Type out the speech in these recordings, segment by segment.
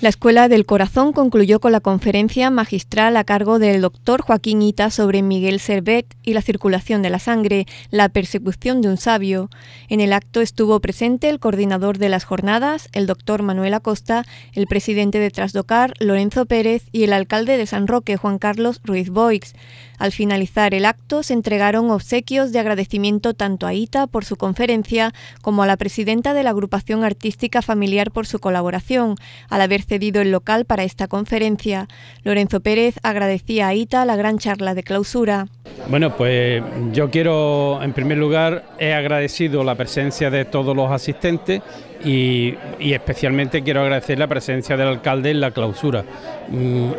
La Escuela del Corazón concluyó con la conferencia magistral a cargo del doctor Joaquín Ita sobre Miguel Servet y la circulación de la sangre, la persecución de un sabio. En el acto estuvo presente el coordinador de las jornadas, el doctor Manuel Acosta, el presidente de Trasdocar, Lorenzo Pérez, y el alcalde de San Roque, Juan Carlos Ruiz Boix. Al finalizar el acto se entregaron obsequios de agradecimiento tanto a Ita por su conferencia como a la presidenta de la agrupación artística familiar por su colaboración, al haber cedido el local para esta conferencia. Lorenzo Pérez agradecía a Ita la gran charla de clausura. Bueno, pues yo quiero, en primer lugar, he agradecido la presencia de todos los asistentes y, especialmente quiero agradecer la presencia del alcalde en la clausura. Mm,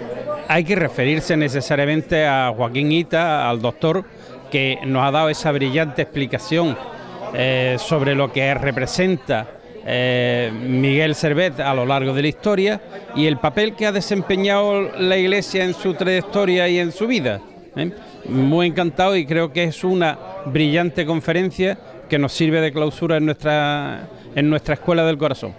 hay que referirse necesariamente a Joaquín Ita, al doctor, que nos ha dado esa brillante explicación eh, sobre lo que representa eh, Miguel Servet a lo largo de la historia y el papel que ha desempeñado la Iglesia en su trayectoria y en su vida. ¿eh? Muy encantado y creo que es una brillante conferencia que nos sirve de clausura en nuestra, en nuestra Escuela del Corazón.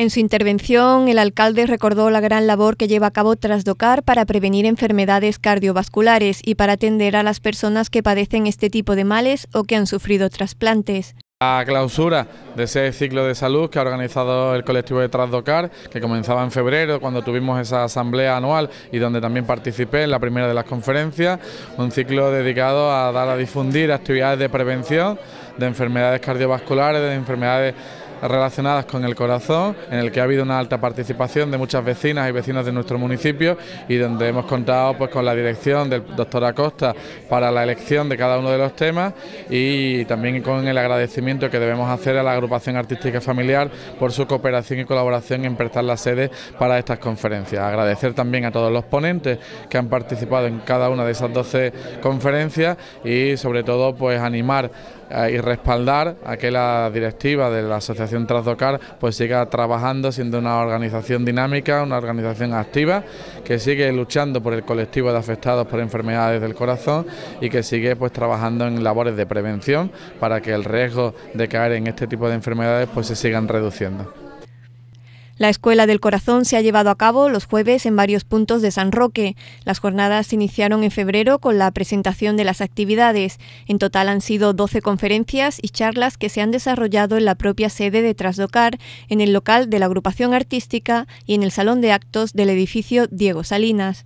En su intervención, el alcalde recordó la gran labor que lleva a cabo Trasdocar para prevenir enfermedades cardiovasculares y para atender a las personas que padecen este tipo de males o que han sufrido trasplantes. La clausura de ese ciclo de salud que ha organizado el colectivo de Trasdocar, que comenzaba en febrero cuando tuvimos esa asamblea anual y donde también participé en la primera de las conferencias, un ciclo dedicado a dar a difundir actividades de prevención de enfermedades cardiovasculares, de enfermedades relacionadas con el corazón, en el que ha habido una alta participación de muchas vecinas y vecinos de nuestro municipio y donde hemos contado pues, con la dirección del doctor Acosta para la elección de cada uno de los temas y también con el agradecimiento que debemos hacer a la agrupación artística familiar por su cooperación y colaboración en prestar la sede para estas conferencias. Agradecer también a todos los ponentes que han participado en cada una de esas 12 conferencias y sobre todo pues animar eh, y respaldar a que la directiva de la Asociación Trasdocar pues siga trabajando, siendo una organización dinámica, una organización activa, que sigue luchando por el colectivo de afectados por enfermedades del corazón y que sigue pues trabajando en labores de prevención para que el riesgo de caer en este tipo de enfermedades pues se sigan reduciendo. La Escuela del Corazón se ha llevado a cabo los jueves en varios puntos de San Roque. Las jornadas se iniciaron en febrero con la presentación de las actividades. En total han sido 12 conferencias y charlas que se han desarrollado en la propia sede de Trasdocar, en el local de la agrupación artística y en el salón de actos del edificio Diego Salinas.